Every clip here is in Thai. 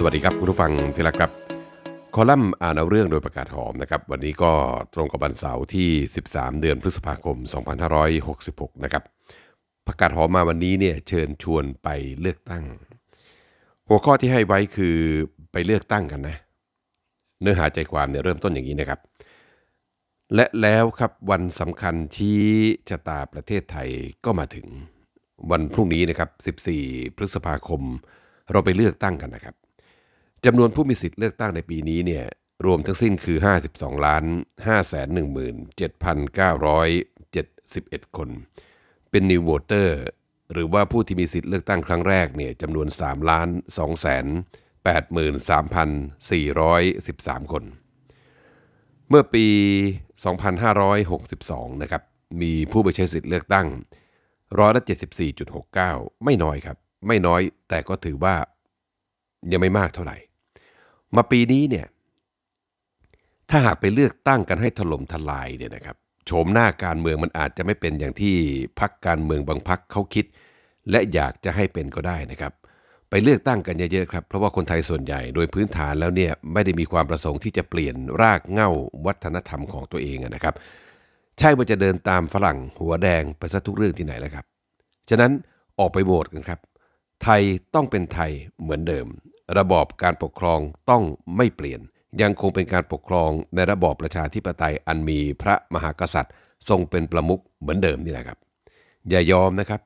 สวัสดีครับ คุณผู้ฟังที่รักครับ คอลัมน์อ่านเอาเรื่องโดยประกาศหอมนะครับ วันนี้ก็ตรงกับวันเสาร์ที่ 13 เดือนพฤษภาคม 2566 นะครับ ประกาศหอมมาวันนี้เนี่ยเชิญชวนไปเลือกตั้ง หัวข้อที่ให้ไว้คือไปเลือกตั้งกันนะ เนื้อหาใจความเนี่ยเริ่มต้นอย่างนี้นะครับ และแล้วครับวันสำคัญที่ชะตาประเทศไทยก็มาถึงวันพรุ่งนี้นะครับ 14 พฤษภาคม เราไปเลือกตั้งกันนะครับจำนวนผู้มีสิทธิ์เลือกตั้งในปีนี้เนี่ยรวมทั้งสิ้นคือ 52ล้าน5แสน1 7 9 7 1 คน เป็นนิวโวเตอร์หรือว่าผู้ที่มีสิทธิ์เลือกตั้งครั้งแรกเนี่ยจำนวน3ล้าน2แสน83,413 คน เมื่อปี 2562นะครับมีผู้ไปใช้สิทธิ์เลือกตั้ง ร้อยละ74.69 ไม่น้อยครับ ไม่น้อยแต่ก็ถือว่ายังไม่มากเท่าไหร่มาปีนี้เนี่ยถ้าหากไปเลือกตั้งกันให้ถล่มทลายเนี่ยนะครับโฉมหน้าการเมืองมันอาจจะไม่เป็นอย่างที่พักการเมืองบางพักเขาคิด และอยากจะให้เป็นก็ได้นะครับไปเลือกตั้งกันเยอะๆครับ เพราะว่าคนไทยส่วนใหญ่โดยพื้นฐานแล้วเนี่ยไม่ได้มีความประสงค์ที่จะเปลี่ยนรากเง่าวัฒนธรรมของตัวเองนะครับ ใช่ว่าจะเดินตามฝรั่งหัวแดงไปซะทุกเรื่องที่ไหนแล้วครับฉะนั้นออกไปโหวตกันครับไทยต้องเป็นไทยเหมือนเดิมระบอบการปกครองต้องไม่เปลี่ยน ยังคงเป็นการปกครองในระบอบประชาธิปไตยอันมีพระมหากษัตริย์ทรงเป็นประมุขเหมือนเดิมนี่แหละครับ อย่ายอมนะครับ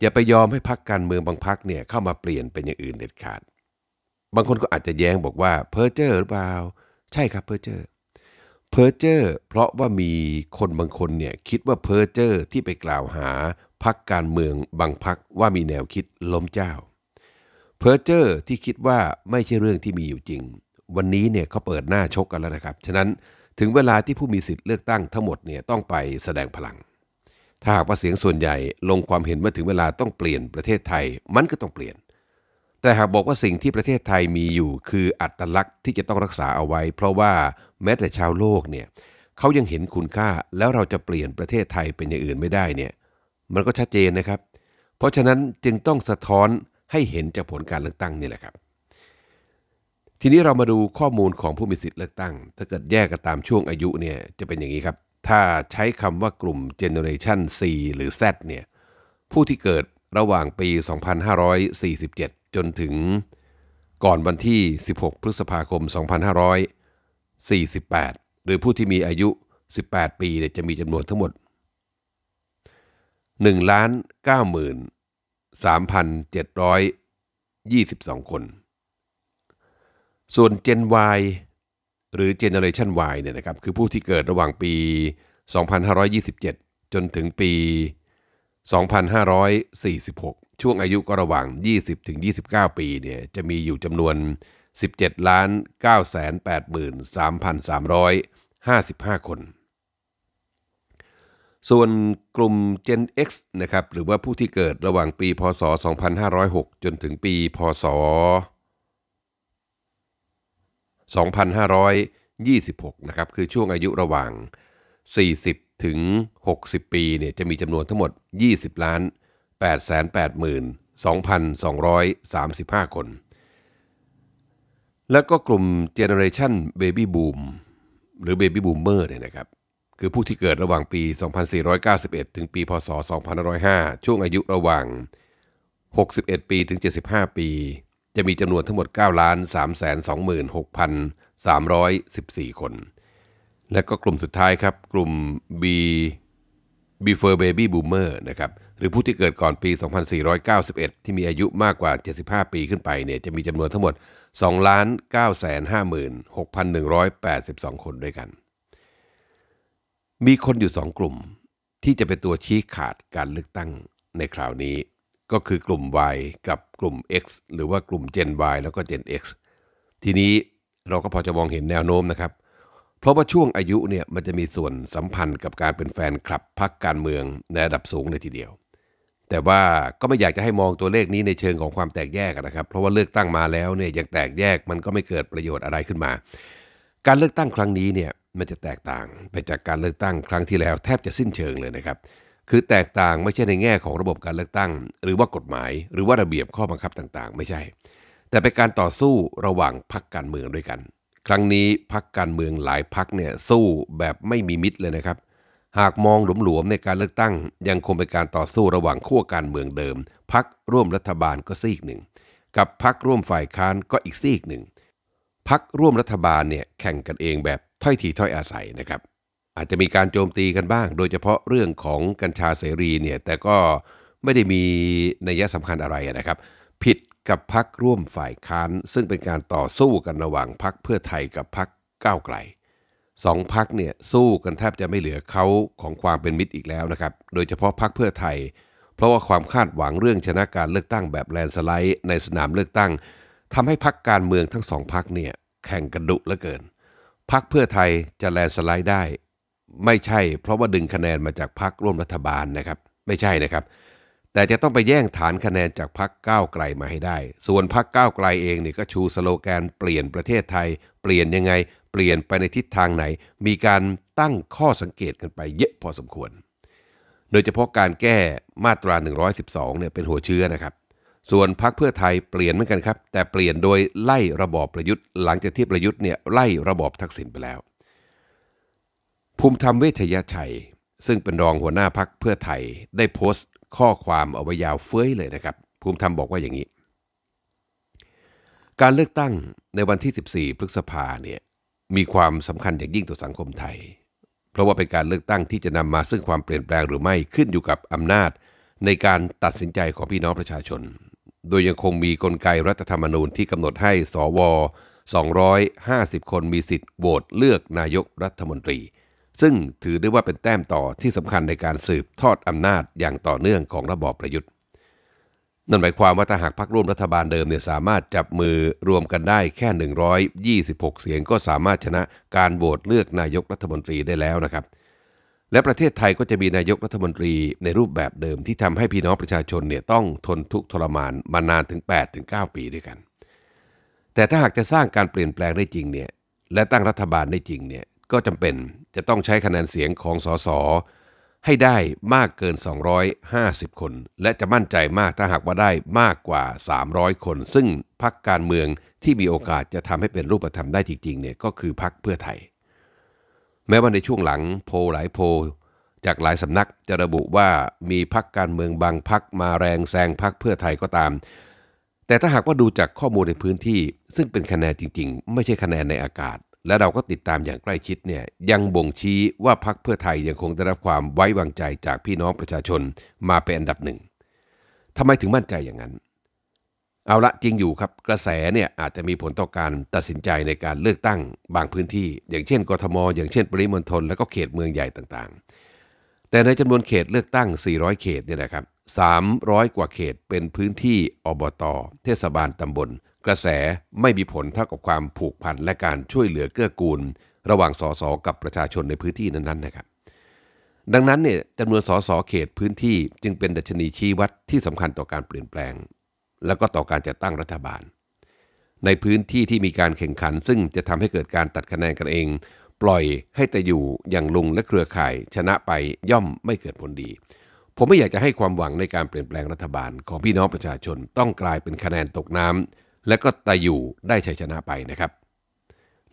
อย่าไปยอมให้พักการเมืองบางพักเนี่ยเข้ามาเปลี่ยนเป็นอย่างอื่นเด็ดขาดบางคนก็อาจจะแย้งบอกว่าเพอร์เจอร์หรือเปล่า ใช่ครับเพอร์เจอร์เพอร์เจอร์เพราะว่ามีคนบางคนเนี่ยคิดว่าเพอร์เจอร์ที่ไปกล่าวหาพักการเมืองบางพักว่ามีแนวคิดล้มเจ้าเพอร์เจอร์ที่คิดว่าไม่ใช่เรื่องที่มีอยู่จริง วันนี้เนี่ยเขาเปิดหน้าชกกันแล้วนะครับ ฉะนั้นถึงเวลาที่ผู้มีสิทธิ์เลือกตั้งทั้งหมดเนี่ยต้องไปแสดงพลัง ถ้าหากว่าเสียงส่วนใหญ่ลงความเห็นว่าถึงเวลาต้องเปลี่ยนประเทศไทยมันก็ต้องเปลี่ยน แต่หากบอกว่าสิ่งที่ประเทศไทยมีอยู่คืออัตลักษณ์ที่จะต้องรักษาเอาไว้ เพราะว่าแม้แต่ชาวโลกเนี่ยเขายังเห็นคุณค่าแล้วเราจะเปลี่ยนประเทศไทยเป็นอย่างอื่นไม่ได้เนี่ยมันก็ชัดเจนนะครับ เพราะฉะนั้นจึงต้องสะท้อนให้เห็นจากผลการเลือกตั้งนี่แหละครับ ทีนี้เรามาดูข้อมูลของผู้มีสิทธิ์เลือกตั้ง ถ้าเกิดแยกกันตามช่วงอายุเนี่ยจะเป็นอย่างนี้ครับ ถ้าใช้คำว่ากลุ่ม Generation C หรือ Z เนี่ยผู้ที่เกิดระหว่างปี 2547 จนถึงก่อนวันที่ 16 พฤษภาคม 2548หรือผู้ที่มีอายุ 18 ปีเนี่ยจะมีจำนวนทั้งหมด1ล้าน9 0 0 0 3,722 คน ส่วน Gen Y หรือ Generation Y เนี่ยนะครับ คือผู้ที่เกิดระหว่างปี 2,527 จนถึงปี 2,546 ช่วงอายุก็ระหว่าง 20ถึง29 ปี เนี่ยจะมีอยู่จำนวน 17 9 8 3 3 5 5 คนส่วนกลุ่ม Gen X นะครับ หรือว่าผู้ที่เกิดระหว่างปี พศ2506 จนถึงปี พศ 2526 นะครับ คือช่วงอายุระหว่าง 40 ถึง 60 ปีเนี่ยจะมีจำนวนทั้งหมด 20 ล้าน882,235 คน แล้วก็กลุ่ม Generation Baby Boom หรือ Baby Boomer เนี่ยนะครับคือผู้ที่เกิดระหว่างปี 2491 ถึงปี พศ2505 ช่วงอายุระหว่าง 61 ปีถึง 75 ปี จะมีจำนวนทั้งหมด 9 326,314 คน และก็กลุ่มสุดท้ายครับ กลุ่ม B Before Baby Boomer นะครับ หรือผู้ที่เกิดก่อนปี 2491 ที่มีอายุมากกว่า 75 ปีขึ้นไปเนี่ย จะมีจำนวนทั้งหมด 2 9 5 6 1 8 2 คนด้วยกันมีคนอยู่สองกลุ่มที่จะเป็นตัวชี้ขาดการเลือกตั้งในคราวนี้ ก็คือกลุ่ม Y กับกลุ่ม X หรือว่ากลุ่ม Gen Y แล้วก็ Gen X ทีนี้เราก็พอจะมองเห็นแนวโน้มนะครับ เพราะว่าช่วงอายุเนี่ยมันจะมีส่วนสัมพันธ์กับการเป็นแฟนคลับพรรคการเมืองในระดับสูงเลยทีเดียว แต่ว่าก็ไม่อยากจะให้มองตัวเลขนี้ในเชิงของความแตกแยกนะครับเพราะว่าเลือกตั้งมาแล้วเนี่ยยังแตกแยกมันก็ไม่เกิดประโยชน์อะไรขึ้นมา การเลือกตั้งครั้งนี้เนี่ยมันจะแตกต่างไปจากการเลือกตั้งครั้งที่แล้ว แทบจะสิ้นเชิงเลยนะครับ คือแตกต่างไม่ใช่ในแง่ของระบบการเลือกตั้ง หรือว่ากฎหมาย หรือว่าระเบียบข้อบังคับต่างๆ ไม่ใช่ แต่เป็นการต่อสู้ระหว่างพักการเมืองด้วยกัน ครั้งนี้พักการเมืองหลายพักเนี่ยสู้แบบไม่มีมิตรเลยนะครับ หากมองหลวมๆในการเลือกตั้ง ยังคงเป็นการต่อสู้ระหว่างขั้วการเมืองเดิมพักร่วมรัฐบาลก็ซีกหนึ่ง กับพักร่วมฝ่ายค้านก็อีกซีกหนึ่งพักร่วมรัฐบาลเนี่ยแข่งกันเองแบบถ้อยทีถ้อยอาศัยนะครับอาจจะมีการโจมตีกันบ้าง โดยเฉพาะเรื่องของกัญชาเสรีเนี่ยแต่ก็ไม่ได้มีนัยสำคัญอะไรนะครับผิดกับพักร่วมฝ่ายค้าน ซึ่งเป็นการต่อสู้กันระหว่างพักเพื่อไทยกับพักก้าวไกลสองพักเนี่ยสู้กันแทบจะไม่เหลือเขาของความเป็นมิตรอีกแล้วนะครับโดยเฉพาะพักเพื่อไทย เพราะว่าความคาดหวังเรื่องชนะการเลือกตั้งแบบแลนสไลด์ ในสนามเลือกตั้งทำให้พักการเมืองทั้งสองพักเนี่ยแข่งกันดุเหลือเกิน พักเพื่อไทยจะแลนสไลด์ได้ ไม่ใช่ เพราะว่าดึงคะแนนมาจากพักร่วมรัฐบาลนะครับ ไม่ใช่นะครับ แต่จะต้องไปแย่งฐานคะแนนจากพักก้าวไกลมาให้ได้ ส่วนพักก้าวไกลเองเนี่ยก็ชูสโลแกน เปลี่ยนประเทศไทย เปลี่ยนยังไง เปลี่ยนไปในทิศทางไหน มีการตั้งข้อสังเกตกันไปเยอะพอสมควร โดยเฉพาะการแก้มาตรา 112 เนี่ยเป็นหัวเชื้อนะครับส่วนพักเพื่อไทยเปลี่ยนเหมือนกันครับ แต่เปลี่ยนโดยไล่ระบอบประยุทธ์ หลังจากที่ประยุทธ์เนี่ยไล่ระบอบทักษิณไปแล้ว ภูมิธรรมเวชยชัย ซึ่งเป็นรองหัวหน้าพักเพื่อไทย ได้โพสต์ข้อความเอาไว้ยาวเฟ้ยเลยนะครับ ภูมิธรรมบอกว่าอย่างนี้ การเลือกตั้งในวันที่ 14 พฤษภาเนี่ยมีความสำคัญอย่างยิ่งต่อสังคมไทย เพราะว่าเป็นการเลือกตั้งที่จะนำมาซึ่งความเปลี่ยนแปลงหรือไม่ขึ้นอยู่กับอำนาจ ในการตัดสินใจของพี่น้องประชาชนโดยยังคงมีกลไกรัฐธรรมนูญที่กำหนดให้สวอ250 คนมีสิทธิ์โหวตเลือกนายกรัฐมนตรี ซึ่งถือได้ว่าเป็นแต้มต่อที่สำคัญในการสืบทอดอำนาจอย่างต่อเนื่องของระบอบประยุทธ์นั่นหมายความว่าถ้าหากพรรคร่วมรัฐบาลเดิมเนี่ยสามารถจับมือรวมกันได้แค่ 126 เสียงก็สามารถชนะการโหวตเลือกนายกรัฐมนตรีได้แล้วนะครับและประเทศไทยก็จะมีนายกรัฐมนตรีในรูปแบบเดิมที่ทำให้พี่น้องประชาชนเนี่ยต้องทนทุกข์ทรมานมานานถึง8ปถึงเปีด้วยกัน แต่ถ้าหากจะสร้างการเปลี่ยนแปลงได้จริงเนี่ยและตั้งรัฐบาลได้จริงเนี่ยก็จำเป็นจะต้องใช้คะแนนเสียงของสสให้ได้มากเกิน 250 คน และจะมั่นใจมากถ้าหากว่าได้มากกว่า 300 คน ซึ่งพักการเมืองที่มีโอกาสจะทำให้เป็นรูปธรรมได้จริงๆเนี่ยก็คือพักเพื่อไทยแม้ว่าในช่วงหลังโพหลายโพจากหลายสำนักจะระบุว่ามีพักการเมืองบางพักมาแรงแซงพักเพื่อไทยก็ตาม แต่ถ้าหากว่าดูจากข้อมูลในพื้นที่ ซึ่งเป็นคะแนนจริงๆ ไม่ใช่คะแนนในอากาศ และเราก็ติดตามอย่างใกล้ชิดเนี่ยยังบ่งชี้ว่าพักเพื่อไทยยังคงได้รับความไว้วางใจจากพี่น้องประชาชนมาเป็นอันดับหนึ่งทำไมถึงมั่นใจอย่างนั้นเอาละจริงอยู่ครับกระแสเนี่ยอาจจะมีผลต่อการตัดสินใจในการเลือกตั้งบางพื้นที่อย่างเช่น กทม อย่างเช่น ปริมณฑลและก็เขตเมืองใหญ่ต่างๆ แต่ในจำนวนเขตเลือกตั้ง 400 เขตเนี่ยนะครับ 300 กว่าเขตเป็นพื้นที่อบตเทศบาลตำบล กระแสไม่มีผลเท่ากับความผูกพันและการช่วยเหลือเกื้อกูล ระหว่างสสกับประชาชนในพื้นที่นั้นๆนะครับดังนั้นเนี่ยจำนวนสสเขตพื้นที่จึงเป็นดัชนีชี้วัดที่สำคัญต่อการเปลี่ยนแปลงแล้วก็ต่อการจัดตั้งรัฐบาล ในพื้นที่ที่มีการแข่งขัน ซึ่งจะทำให้เกิดการตัดคะแนนกันเอง ปล่อยให้แต่อยู่อย่างลุงและเครือข่ายชนะไปย่อมไม่เกิดผลดี ผมไม่อยากจะให้ความหวังในการเปลี่ยนแปลงรัฐบาลของพี่น้องประชาชนต้องกลายเป็นคะแนนตกน้ำ และก็ตายอยู่ได้ชัยชนะไปนะครับ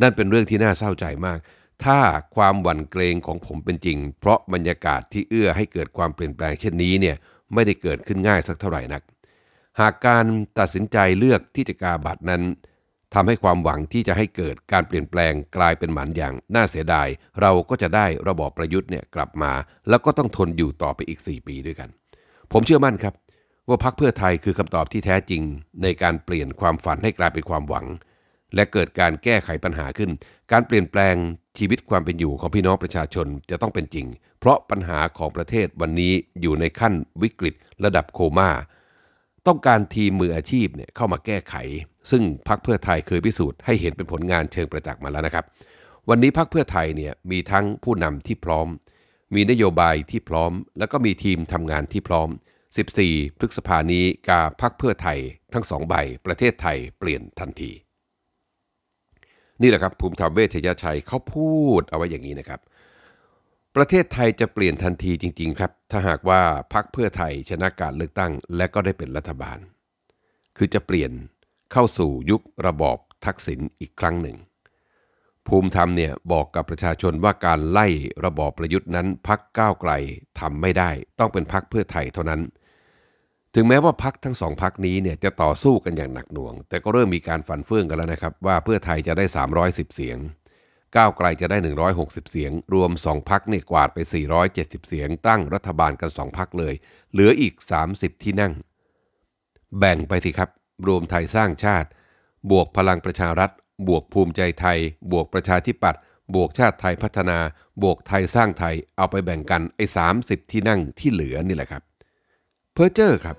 นั่นเป็นเรื่องที่น่าเศร้าใจมาก ถ้าความหวั่นเกรงของผมเป็นจริง เพราะบรรยากาศที่เอื้อให้เกิดความเปลี่ยนแปลงเช่นนี้เนี่ยไม่ได้เกิดขึ้นง่ายสักเท่าไหร่นักหากการตัดสินใจเลือก ที่จะกาบัตรนั้นทำให้ความหวังที่จะให้เกิดการเปลี่ยนแปลงกลายเป็นหมันอย่างน่าเสียดายเราก็จะได้ระบอบประยุทธ์เนี่ยกลับมา แล้วก็ต้องทนอยู่ต่อไปอีก 4 ปีด้วยกัน ผมเชื่อมั่นครับ ว่าพักเพื่อไทยคือคำตอบที่แท้จริง ในการเปลี่ยนความฝันให้กลายเป็นความหวัง และเกิดการแก้ไขปัญหาขึ้น การเปลี่ยนแปลงชีวิตความเป็นอยู่ของพี่น้องประชาชนจะต้องเป็นจริง เพราะปัญหาของประเทศวันนี้อยู่ในขั้นวิกฤต ระดับโคมา่าต้องการทีมมืออาชีพเนี่ยเข้ามาแก้ไข ซึ่งพักเพื่อไทยเคยพิสูจน์ให้เห็นเป็นผลงานเชิงประจักษ์มาแล้วนะครับ วันนี้พักเพื่อไทยเนี่ยมีทั้งผู้นำที่พร้อม มีนโยบายที่พร้อม แล้วก็มีทีมทำงานที่พร้อม 14 พฤษภานี้ กาพักเพื่อไทยทั้งสองใบประเทศไทยเปลี่ยนทันที นี่แหละครับภูมิธรรมเวชยชัยเขาพูดเอาไว้อย่างนี้นะครับประเทศไทยจะเปลี่ยนทันทีจริงๆครับ ถ้าหากว่าพรรคเพื่อไทยชนะการเลือกตั้ง และก็ได้เป็นรัฐบาล คือจะเปลี่ยนเข้าสู่ยุคระบอบทักษิณอีกครั้งหนึ่ง ภูมิธรรมเนี่ยบอกกับประชาชนว่าการไล่ระบอบประยุทธ์นั้นพักก้าวไกลทำไม่ได้ ต้องเป็นพักเพื่อไทยเท่านั้น ถึงแม้ว่าพักทั้งสองพักนี้เนี่ยจะต่อสู้กันอย่างหนักหน่วง แต่ก็เริ่มมีการฝันเฟื่องกันแล้วนะครับ ว่าเพื่อไทยจะได้ 310 เสียงก้าวไกลจะได้ 160 เสียง รวม2พักเนี่ยกวาดไป 470 เสียง ตั้งรัฐบาลกัน2พักเลยเหลืออีก 30 ที่นั่ง แบ่งไปสิครับ รวมไทยสร้างชาติ บวกพลังประชารัฐ บวกภูมิใจไทย บวกประชาธิปัตย์บวกชาติไทยพัฒนา บวกไทยสร้างไทย เอาไปแบ่งกันไอ้30ที่นั่งที่เหลือนี่แหละครับเพอร์เจอร์ครับ